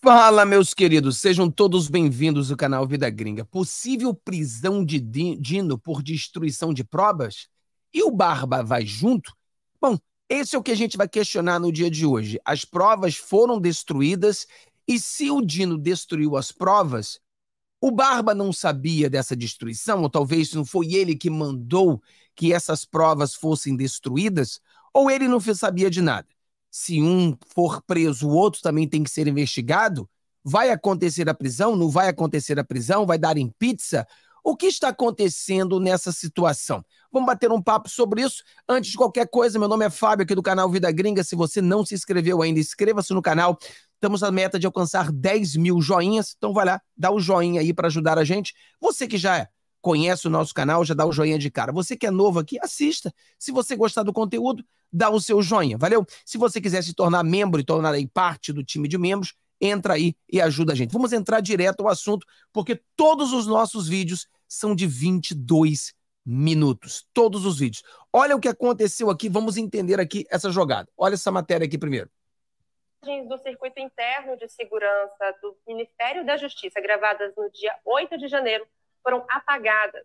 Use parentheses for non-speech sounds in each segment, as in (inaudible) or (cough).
Fala, meus queridos, sejam todos bem-vindos ao canal Vida Gringa. Possível prisão de Dino por destruição de provas? E o Barba vai junto? Bom, esse é o que a gente vai questionar no dia de hoje. As provas foram destruídas e se o Dino destruiu as provas, o Barba não sabia dessa destruição, ou talvez não foi ele que mandou que essas provas fossem destruídas, ou ele não sabia de nada se um for preso, o outro também tem que ser investigado? Vai acontecer a prisão? Não vai acontecer a prisão? Vai dar em pizza? O que está acontecendo nessa situação? Vamos bater um papo sobre isso. Antes de qualquer coisa, meu nome é Fábio, aqui do canal Vida Gringa. Se você não se inscreveu ainda, inscreva-se no canal. Estamos na meta de alcançar 10 mil joinhas. Então vai lá, dá o um joinha aí para ajudar a gente. Você que já é conhece o nosso canal, já dá o joinha de cara. Você que é novo aqui, assista. Se você gostar do conteúdo, dá o seu joinha, valeu? Se você quiser se tornar membro e tornar aí parte do time de membros, entra aí e ajuda a gente. Vamos entrar direto ao assunto, porque todos os nossos vídeos são de 22 minutos, todos os vídeos. Olha o que aconteceu aqui, vamos entender aqui essa jogada. Olha essa matéria aqui primeiro do circuito interno de segurança do Ministério da Justiça, gravadas no dia 8 de janeiro, foram apagadas.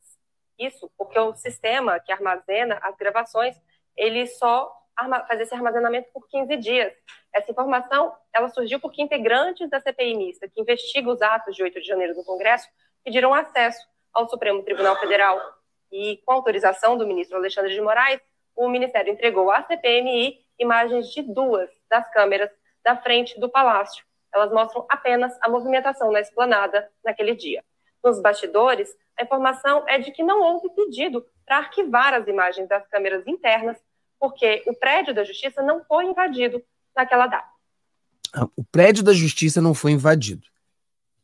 Isso porque o sistema que armazena as gravações, ele só faz esse armazenamento por 15 dias. Essa informação, ela surgiu porque integrantes da CPI mista, que investiga os atos de 8 de janeiro do Congresso, pediram acesso ao Supremo Tribunal Federal. E, com autorização do ministro Alexandre de Moraes, o Ministério entregou à CPMI imagens de duas das câmeras da frente do Palácio. Elas mostram apenas a movimentação na esplanada naquele dia nos bastidores, a informação é de que não houve pedido para arquivar as imagens das câmeras internas, porque o prédio da Justiça não foi invadido naquela data. Ah, o prédio da Justiça não foi invadido.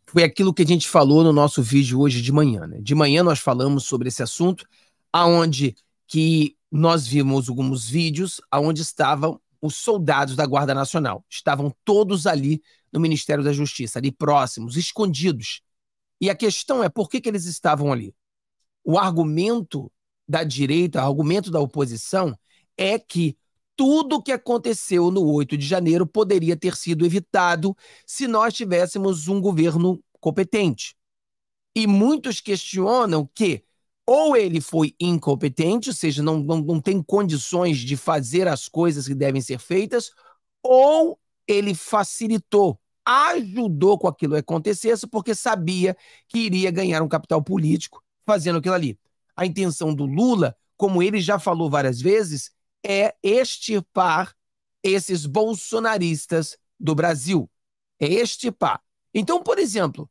Foi aquilo que a gente falou no nosso vídeo hoje de manhã. Né? De manhã nós falamos sobre esse assunto, aonde que nós vimos alguns vídeos aonde estavam os soldados da Guarda Nacional. Estavam todos ali no Ministério da Justiça, ali próximos, escondidos, e a questão é por que, que eles estavam ali? O argumento da direita, o argumento da oposição, é que tudo que aconteceu no 8 de janeiro poderia ter sido evitado se nós tivéssemos um governo competente. E muitos questionam que ou ele foi incompetente, ou seja, não, não, não tem condições de fazer as coisas que devem ser feitas, ou ele facilitou ajudou com aquilo que acontecesse porque sabia que iria ganhar um capital político fazendo aquilo ali. A intenção do Lula, como ele já falou várias vezes, é extirpar esses bolsonaristas do Brasil. É extirpar. Então, por exemplo,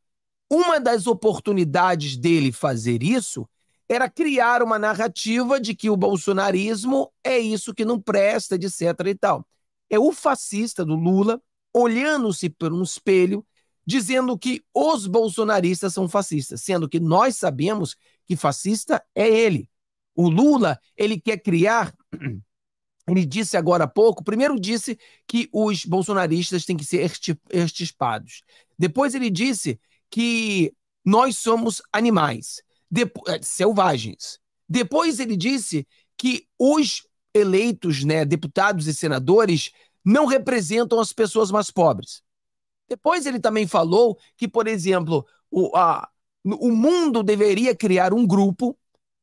uma das oportunidades dele fazer isso era criar uma narrativa de que o bolsonarismo é isso que não presta, etc. e tal. É o fascista do Lula olhando-se por um espelho, dizendo que os bolsonaristas são fascistas, sendo que nós sabemos que fascista é ele. O Lula, ele quer criar. (clears throat) Ele disse agora há pouco, primeiro disse que os bolsonaristas têm que ser extirpados. Depois ele disse que nós somos animais, depo eh, selvagens. Depois ele disse que os eleitos, né, deputados e senadores, não representam as pessoas mais pobres. Depois ele também falou que, por exemplo, o, a, o mundo deveria criar um grupo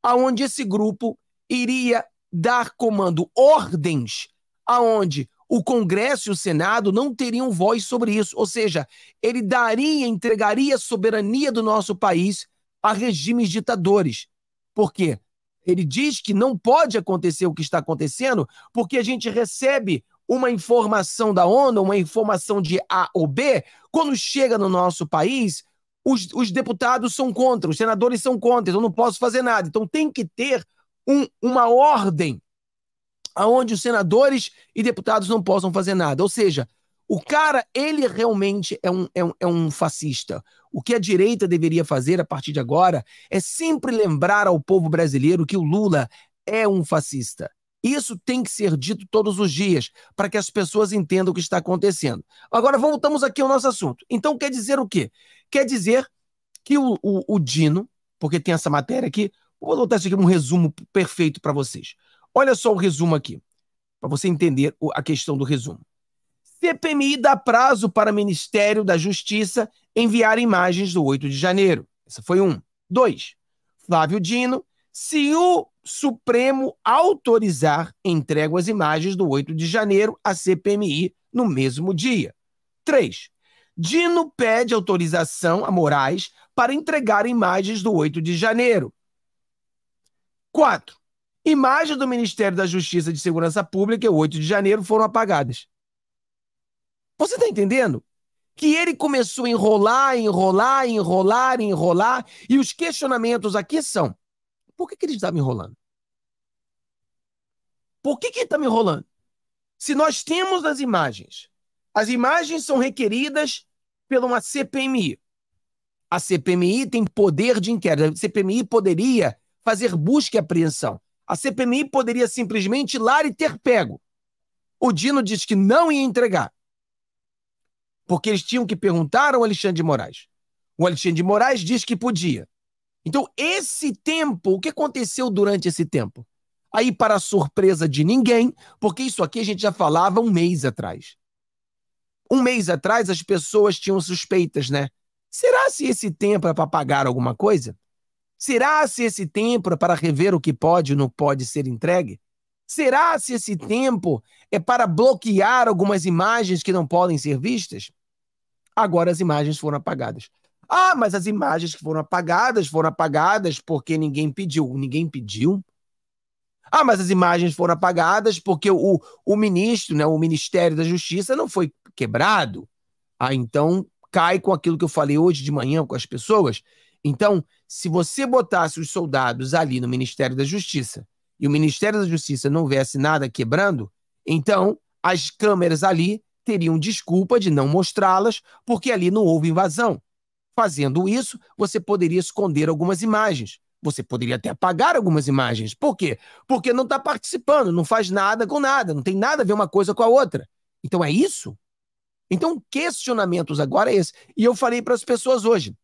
aonde esse grupo iria dar comando ordens aonde o Congresso e o Senado não teriam voz sobre isso, ou seja, ele daria, entregaria a soberania do nosso país a regimes ditadores. Por quê? Ele diz que não pode acontecer o que está acontecendo, porque a gente recebe uma informação da ONU, uma informação de A ou B, quando chega no nosso país, os, os deputados são contra, os senadores são contra, então não posso fazer nada. Então tem que ter um, uma ordem aonde os senadores e deputados não possam fazer nada. Ou seja, o cara, ele realmente é um, é, um, é um fascista. O que a direita deveria fazer a partir de agora é sempre lembrar ao povo brasileiro que o Lula é um fascista. Isso tem que ser dito todos os dias, para que as pessoas entendam o que está acontecendo. Agora, voltamos aqui ao nosso assunto. Então, quer dizer o quê? Quer dizer que o, o, o Dino, porque tem essa matéria aqui, vou botar isso aqui um resumo perfeito para vocês. Olha só o resumo aqui, para você entender a questão do resumo. CPMI dá prazo para Ministério da Justiça enviar imagens do 8 de janeiro. Esse foi um. Dois, Flávio Dino se o Supremo autorizar, entrego as imagens do 8 de janeiro à CPMI no mesmo dia. 3. Dino pede autorização a Moraes para entregar imagens do 8 de janeiro. 4. Imagens do Ministério da Justiça e de Segurança Pública, 8 de janeiro, foram apagadas. Você está entendendo? Que ele começou a enrolar, enrolar, enrolar, enrolar, e os questionamentos aqui são: por que, que ele está me enrolando? Por que, que ele está me enrolando? Se nós temos as imagens, as imagens são requeridas pela uma CPMI. A CPMI tem poder de inquérito. A CPMI poderia fazer busca e apreensão. A CPMI poderia simplesmente ir lá e ter pego. O Dino diz que não ia entregar. Porque eles tinham que perguntar ao Alexandre de Moraes. O Alexandre de Moraes diz que podia. Então, esse tempo, o que aconteceu durante esse tempo? Aí, para surpresa de ninguém, porque isso aqui a gente já falava um mês atrás. Um mês atrás, as pessoas tinham suspeitas, né? Será se esse tempo é para pagar alguma coisa? Será se esse tempo é para rever o que pode ou não pode ser entregue? Será se esse tempo é para bloquear algumas imagens que não podem ser vistas? Agora as imagens foram apagadas. Ah, mas as imagens que foram apagadas foram apagadas porque ninguém pediu. Ninguém pediu? Ah, mas as imagens foram apagadas porque o, o ministro, né, o Ministério da Justiça não foi quebrado. Ah, então cai com aquilo que eu falei hoje de manhã com as pessoas. Então, se você botasse os soldados ali no Ministério da Justiça e o Ministério da Justiça não houvesse nada quebrando, então as câmeras ali teriam desculpa de não mostrá-las porque ali não houve invasão. Fazendo isso, você poderia esconder algumas imagens. Você poderia até apagar algumas imagens. Por quê? Porque não está participando, não faz nada com nada, não tem nada a ver uma coisa com a outra. Então é isso? Então, questionamentos agora é esse. E eu falei para as pessoas hoje.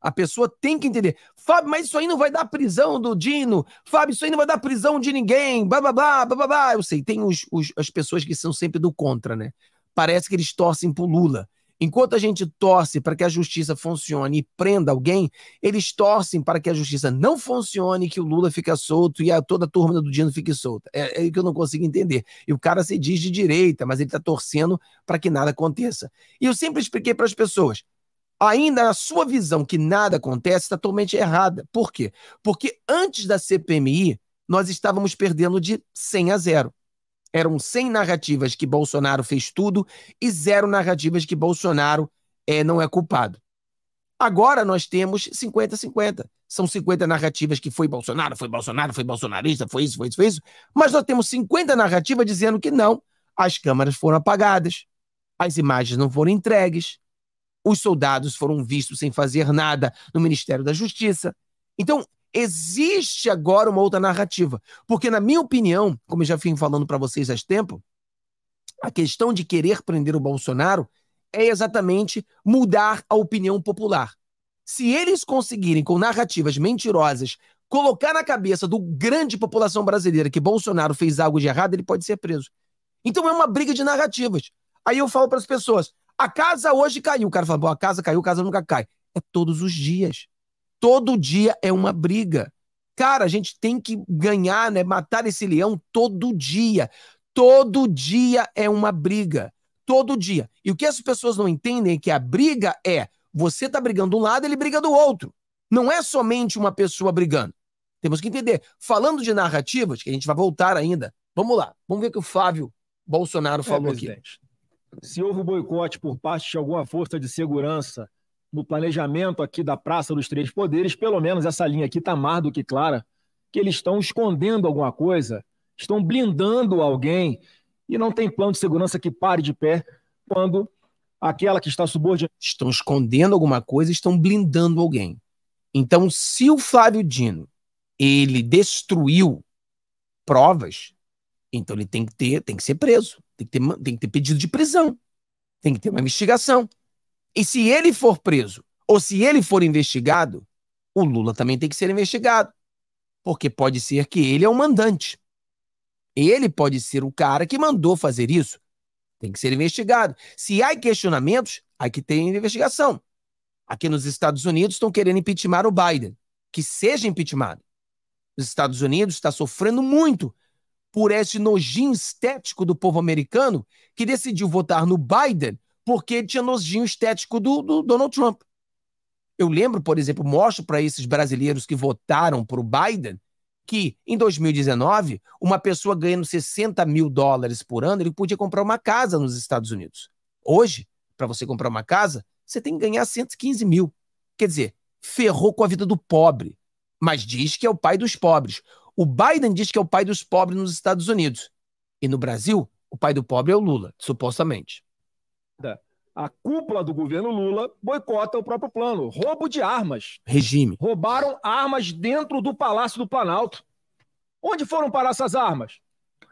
A pessoa tem que entender. Fábio, mas isso aí não vai dar prisão do Dino. Fábio, isso aí não vai dar prisão de ninguém. Blá, blá, blá, blá, blá. Eu sei, tem os, os, as pessoas que são sempre do contra, né? Parece que eles torcem pro Lula. Enquanto a gente torce para que a justiça funcione e prenda alguém, eles torcem para que a justiça não funcione, que o Lula fique solto e a, toda a turma do Dino fique solta. É, é que eu não consigo entender. E o cara se diz de direita, mas ele está torcendo para que nada aconteça. E eu sempre expliquei para as pessoas: ainda a sua visão que nada acontece está totalmente errada. Por quê? Porque antes da CPMI, nós estávamos perdendo de 100 a 0 eram 100 narrativas que Bolsonaro fez tudo e zero narrativas que Bolsonaro é, não é culpado. Agora nós temos 50-50. São 50 narrativas que foi Bolsonaro, foi Bolsonaro, foi bolsonarista, foi isso, foi isso, foi isso. Mas nós temos 50 narrativas dizendo que não. As câmaras foram apagadas, as imagens não foram entregues, os soldados foram vistos sem fazer nada no Ministério da Justiça. Então, Existe agora uma outra narrativa. Porque, na minha opinião, como eu já vim falando para vocês há tempo, a questão de querer prender o Bolsonaro é exatamente mudar a opinião popular. Se eles conseguirem, com narrativas mentirosas, colocar na cabeça do grande população brasileira que Bolsonaro fez algo de errado, ele pode ser preso. Então é uma briga de narrativas. Aí eu falo para as pessoas: a casa hoje caiu. O cara fala: bom, a casa caiu, a casa nunca cai. É todos os dias. Todo dia é uma briga. Cara, a gente tem que ganhar, né? Matar esse leão todo dia. Todo dia é uma briga. Todo dia. E o que as pessoas não entendem é que a briga é você tá brigando de um lado, ele briga do outro. Não é somente uma pessoa brigando. Temos que entender. Falando de narrativas, que a gente vai voltar ainda. Vamos lá. Vamos ver o que o Fábio Bolsonaro é, falou é, aqui. Se houve boicote por parte de alguma força de segurança no planejamento aqui da Praça dos Três Poderes, pelo menos essa linha aqui está mais do que clara, que eles estão escondendo alguma coisa, estão blindando alguém e não tem plano de segurança que pare de pé quando aquela que está subordinada. Estão escondendo alguma coisa, estão blindando alguém. Então, se o Flávio Dino ele destruiu provas, então ele tem que ter, tem que ser preso, tem que ter, tem que ter pedido de prisão, tem que ter uma investigação. E se ele for preso ou se ele for investigado, o Lula também tem que ser investigado. Porque pode ser que ele é o mandante. Ele pode ser o cara que mandou fazer isso. Tem que ser investigado. Se há questionamentos, há que ter investigação. Aqui nos Estados Unidos estão querendo impeachment o Biden. Que seja impeachment. Os Estados Unidos está sofrendo muito por esse nojinho estético do povo americano que decidiu votar no Biden porque ele tinha nozinho estético do, do Donald Trump. Eu lembro, por exemplo, mostro para esses brasileiros que votaram para o Biden que em 2019, uma pessoa ganhando 60 mil dólares por ano, ele podia comprar uma casa nos Estados Unidos. Hoje, para você comprar uma casa, você tem que ganhar 115 mil. Quer dizer, ferrou com a vida do pobre, mas diz que é o pai dos pobres. O Biden diz que é o pai dos pobres nos Estados Unidos. E no Brasil, o pai do pobre é o Lula, supostamente a cúpula do governo Lula boicota o próprio plano. Roubo de armas. Regime. Roubaram armas dentro do Palácio do Planalto. Onde foram parar essas armas?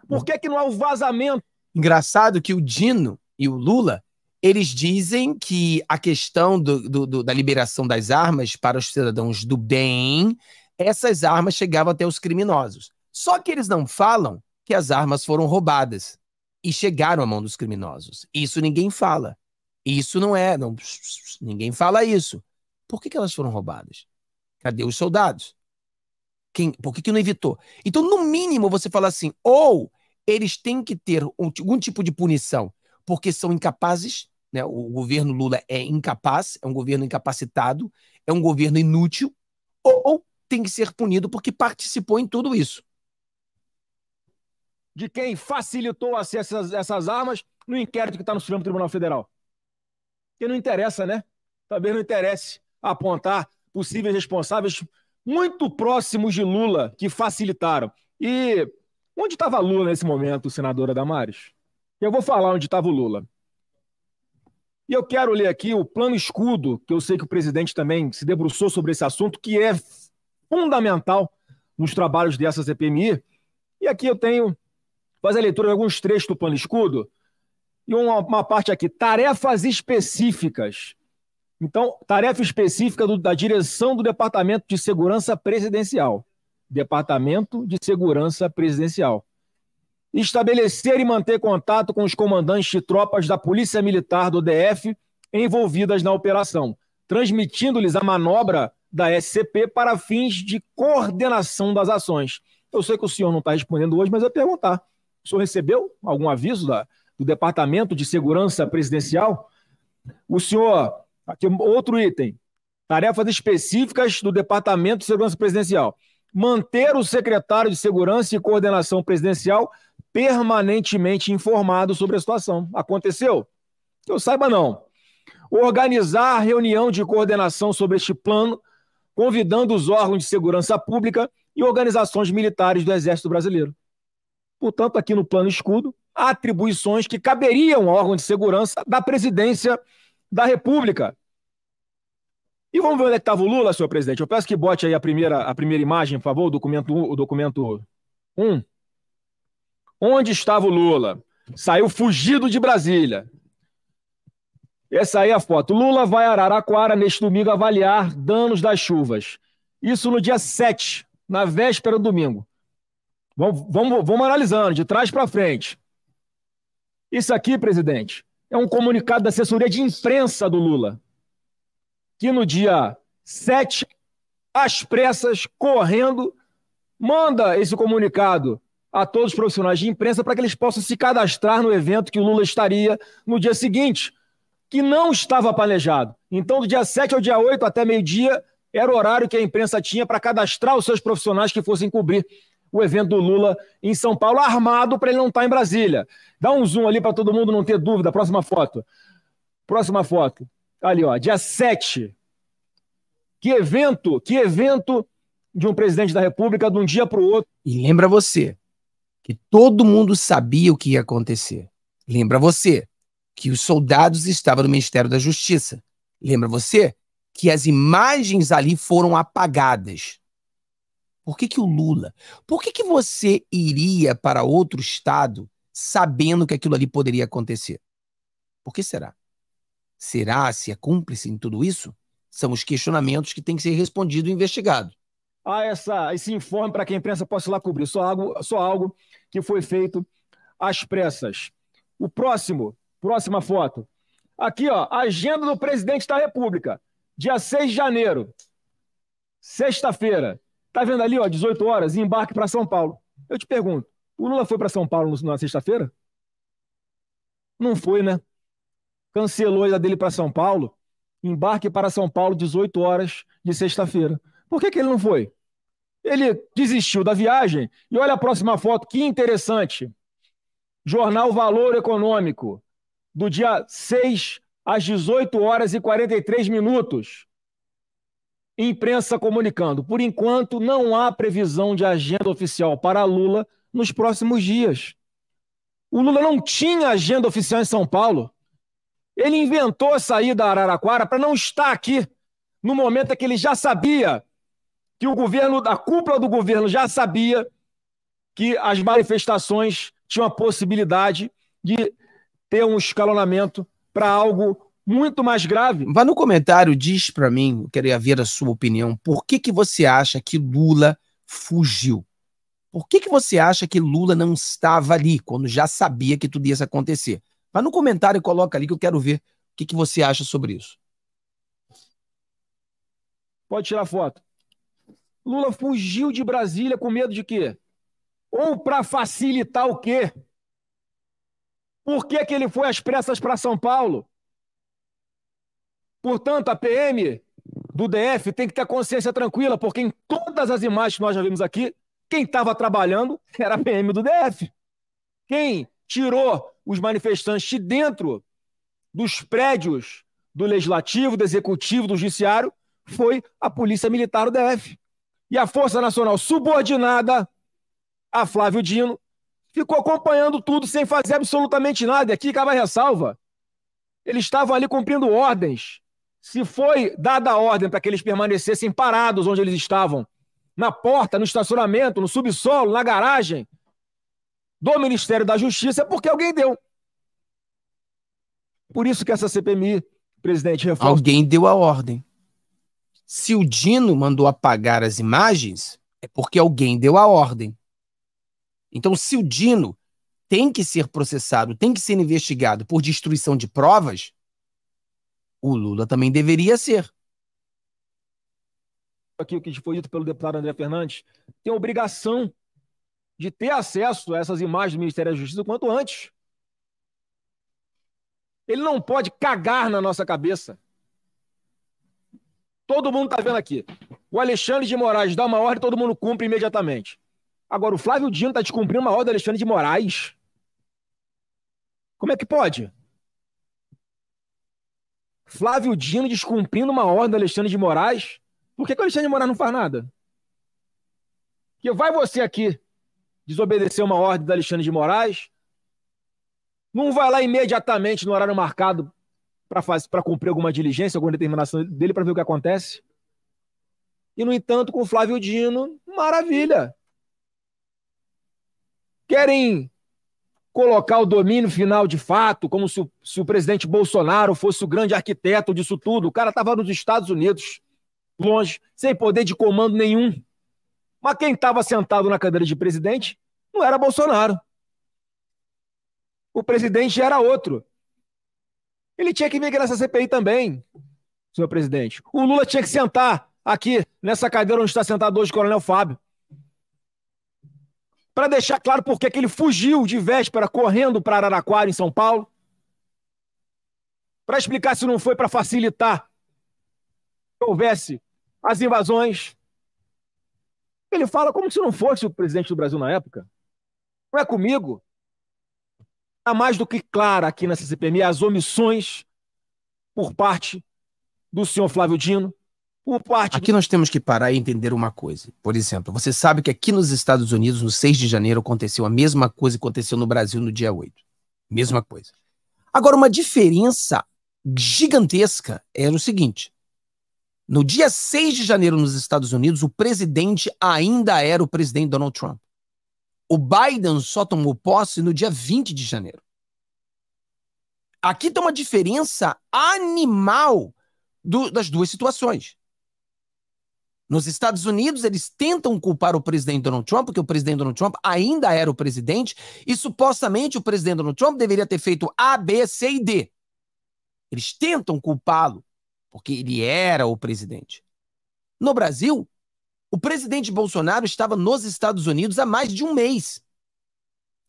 Por que, que não há o um vazamento? Engraçado que o Dino e o Lula, eles dizem que a questão do, do, do, da liberação das armas para os cidadãos do bem, essas armas chegavam até os criminosos. Só que eles não falam que as armas foram roubadas e chegaram à mão dos criminosos. Isso ninguém fala. Isso não é. Não, ninguém fala isso. Por que, que elas foram roubadas? Cadê os soldados? Quem, por que, que não evitou? Então, no mínimo, você fala assim: ou eles têm que ter algum tipo de punição, porque são incapazes, né? o governo Lula é incapaz, é um governo incapacitado, é um governo inútil, ou tem que ser punido porque participou em tudo isso de quem facilitou o acesso a essas armas no inquérito que está no Supremo Tribunal Federal. Que não interessa, né? Talvez não interesse apontar possíveis responsáveis muito próximos de Lula que facilitaram. E onde estava Lula nesse momento, senadora Damares? Eu vou falar onde estava o Lula. E eu quero ler aqui o plano escudo, que eu sei que o presidente também se debruçou sobre esse assunto, que é fundamental nos trabalhos dessa CPMI. E aqui eu tenho faz a leitura de alguns trechos do plano escudo e uma, uma parte aqui, tarefas específicas. Então, tarefa específica do, da direção do Departamento de Segurança Presidencial. Departamento de Segurança Presidencial. Estabelecer e manter contato com os comandantes de tropas da Polícia Militar do DF envolvidas na operação, transmitindo-lhes a manobra da SCP para fins de coordenação das ações. Eu sei que o senhor não está respondendo hoje, mas eu ia perguntar. O senhor recebeu algum aviso da, do Departamento de Segurança Presidencial? O senhor, aqui é outro item, tarefas específicas do Departamento de Segurança Presidencial. Manter o secretário de Segurança e Coordenação Presidencial permanentemente informado sobre a situação. Aconteceu? Que eu saiba, não. Organizar a reunião de coordenação sobre este plano, convidando os órgãos de segurança pública e organizações militares do Exército Brasileiro. Portanto, aqui no plano escudo, atribuições que caberiam ao órgão de segurança da presidência da República. E vamos ver onde é estava o Lula, senhor presidente. Eu peço que bote aí a primeira, a primeira imagem, por favor, o documento 1. O documento Um. Onde estava o Lula? Saiu fugido de Brasília. Essa aí é a foto. Lula vai a Araraquara neste domingo avaliar danos das chuvas. Isso no dia 7, na véspera do domingo. Vamos, vamos, vamos analisando, de trás para frente. Isso aqui, presidente, é um comunicado da assessoria de imprensa do Lula, que no dia 7, às pressas, correndo, manda esse comunicado a todos os profissionais de imprensa para que eles possam se cadastrar no evento que o Lula estaria no dia seguinte, que não estava planejado. Então, do dia 7 ao dia 8, até meio-dia, era o horário que a imprensa tinha para cadastrar os seus profissionais que fossem cobrir o evento do Lula em São Paulo, armado para ele não estar tá em Brasília. Dá um zoom ali para todo mundo não ter dúvida. Próxima foto. Próxima foto. Ali, ó, dia 7. Que evento, que evento de um presidente da República de um dia para o outro. E lembra você que todo mundo sabia o que ia acontecer. Lembra você que os soldados estavam no Ministério da Justiça. Lembra você que as imagens ali foram apagadas. Por que, que o Lula? Por que, que você iria para outro estado sabendo que aquilo ali poderia acontecer? Por que será? Será se é cúmplice em tudo isso? São os questionamentos que têm que ser respondido e investigado. Ah, essa, esse informe para que a imprensa possa ir lá cobrir. Só algo, só algo que foi feito às pressas. O próximo, próxima foto. Aqui, ó, agenda do presidente da República, dia 6 de janeiro, sexta-feira. Tá vendo ali, ó, 18 horas, embarque para São Paulo. Eu te pergunto, o Lula foi para São Paulo na sexta-feira? Não foi, né? Cancelou a dele para São Paulo. Embarque para São Paulo 18 horas de sexta-feira. Por que, que ele não foi? Ele desistiu da viagem e olha a próxima foto, que interessante. Jornal Valor Econômico, do dia 6 às 18 horas e 43 minutos. Imprensa comunicando. Por enquanto, não há previsão de agenda oficial para Lula nos próximos dias. O Lula não tinha agenda oficial em São Paulo. Ele inventou sair da Araraquara para não estar aqui no momento em que ele já sabia que o governo, a cúpula do governo já sabia que as manifestações tinham a possibilidade de ter um escalonamento para algo muito mais grave. Vá no comentário, diz para mim, eu queria ver a sua opinião, por que, que você acha que Lula fugiu? Por que, que você acha que Lula não estava ali quando já sabia que tudo ia acontecer? Vá no comentário e coloca ali que eu quero ver o que, que você acha sobre isso. Pode tirar foto. Lula fugiu de Brasília com medo de quê? Ou para facilitar o quê? Por que, que ele foi às pressas para São Paulo? Portanto, a PM do DF tem que ter consciência tranquila, porque em todas as imagens que nós já vimos aqui, quem estava trabalhando era a PM do DF. Quem tirou os manifestantes de dentro dos prédios do Legislativo, do Executivo, do Judiciário, foi a Polícia Militar do DF. E a Força Nacional subordinada a Flávio Dino ficou acompanhando tudo sem fazer absolutamente nada. E aqui acaba a ressalva. Eles estavam ali cumprindo ordens se foi dada a ordem para que eles permanecessem parados onde eles estavam, na porta, no estacionamento, no subsolo, na garagem do Ministério da Justiça, é porque alguém deu. Por isso que essa CPMI, presidente, reforça. Alguém deu a ordem. Se o Dino mandou apagar as imagens, é porque alguém deu a ordem. Então, se o Dino tem que ser processado, tem que ser investigado por destruição de provas, o Lula também deveria ser. Aqui o que foi dito pelo deputado André Fernandes, tem obrigação de ter acesso a essas imagens do Ministério da Justiça o quanto antes. Ele não pode cagar na nossa cabeça. Todo mundo está vendo aqui. O Alexandre de Moraes dá uma ordem, todo mundo cumpre imediatamente. Agora, o Flávio Dino está descumprindo uma ordem do Alexandre de Moraes. Como é que pode? Flávio Dino descumprindo uma ordem do Alexandre de Moraes. Por que, que o Alexandre de Moraes não faz nada? Porque vai você aqui desobedecer uma ordem do Alexandre de Moraes, não vai lá imediatamente no horário marcado para cumprir alguma diligência, alguma determinação dele para ver o que acontece. E, no entanto, com o Flávio Dino, maravilha. Querem colocar o domínio final de fato, como se o, se o presidente Bolsonaro fosse o grande arquiteto disso tudo. O cara estava nos Estados Unidos, longe, sem poder de comando nenhum. Mas quem estava sentado na cadeira de presidente não era Bolsonaro. O presidente era outro. Ele tinha que vir aqui nessa CPI também, senhor presidente. O Lula tinha que sentar aqui nessa cadeira onde está sentado hoje o Coronel Fábio para deixar claro por que ele fugiu de véspera correndo para Araraquara, em São Paulo. Para explicar se não foi para facilitar que houvesse as invasões. Ele fala como se não fosse o presidente do Brasil na época. Não é comigo. Está mais do que clara aqui nessa CPMI as omissões por parte do senhor Flávio Dino, Aqui nós temos que parar e entender uma coisa. Por exemplo, você sabe que aqui nos Estados Unidos, no 6 de janeiro, aconteceu a mesma coisa que aconteceu no Brasil no dia 8. Mesma coisa. Agora, uma diferença gigantesca era é o seguinte: no dia 6 de janeiro, nos Estados Unidos, o presidente ainda era o presidente Donald Trump. O Biden só tomou posse no dia 20 de janeiro. Aqui tem uma diferença animal do, das duas situações. Nos Estados Unidos, eles tentam culpar o presidente Donald Trump, porque o presidente Donald Trump ainda era o presidente, e supostamente o presidente Donald Trump deveria ter feito A, B, C e D. Eles tentam culpá-lo, porque ele era o presidente. No Brasil, o presidente Bolsonaro estava nos Estados Unidos há mais de um mês.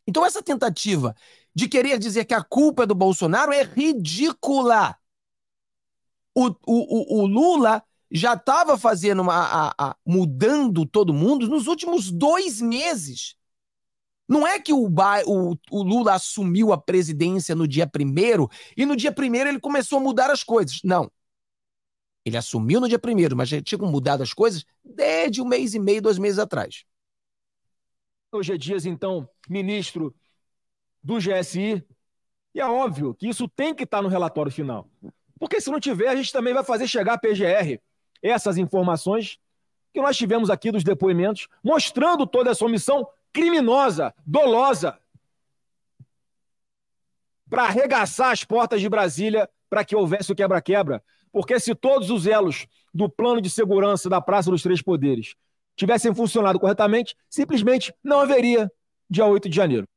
Então, essa tentativa de querer dizer que a culpa é do Bolsonaro é ridícula. O, o, o, o Lula já estava fazendo uma. A, a, mudando todo mundo nos últimos dois meses. Não é que o, o, o, Lula assumiu a presidência no dia primeiro e no dia primeiro ele começou a mudar as coisas. Não. Ele assumiu no dia primeiro, mas já tinham mudado as coisas desde um mês e meio, dois meses atrás. Hoje é Dias, então, ministro do GSI, e é óbvio que isso tem que estar no relatório final. Porque se não tiver, a gente também vai fazer chegar a PGR essas informações que nós tivemos aqui dos depoimentos, mostrando toda essa omissão criminosa, dolosa, para arregaçar as portas de Brasília para que houvesse o quebra-quebra. Porque se todos os elos do plano de segurança da Praça dos Três Poderes tivessem funcionado corretamente, simplesmente não haveria dia 8 de janeiro.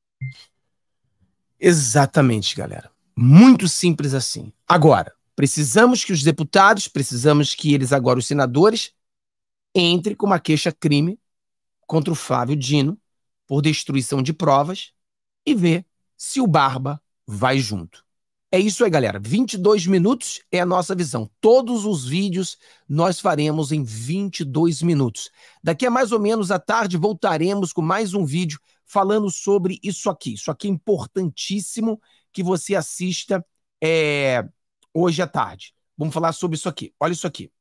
Exatamente, galera. Muito simples assim. Agora, Precisamos que os deputados, precisamos que eles agora, os senadores, entrem com uma queixa-crime contra o Flávio Dino por destruição de provas e ver se o Barba vai junto. É isso aí, galera. 22 minutos é a nossa visão. Todos os vídeos nós faremos em 22 minutos. Daqui a mais ou menos à tarde voltaremos com mais um vídeo falando sobre isso aqui. Isso aqui é importantíssimo que você assista. É hoje à tarde. Vamos falar sobre isso aqui. Olha isso aqui.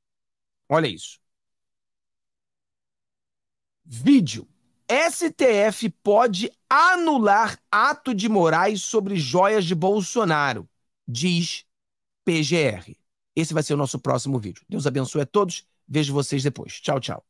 Olha isso. Vídeo. STF pode anular ato de Moraes sobre joias de Bolsonaro, diz PGR. Esse vai ser o nosso próximo vídeo. Deus abençoe a todos. Vejo vocês depois. Tchau, tchau.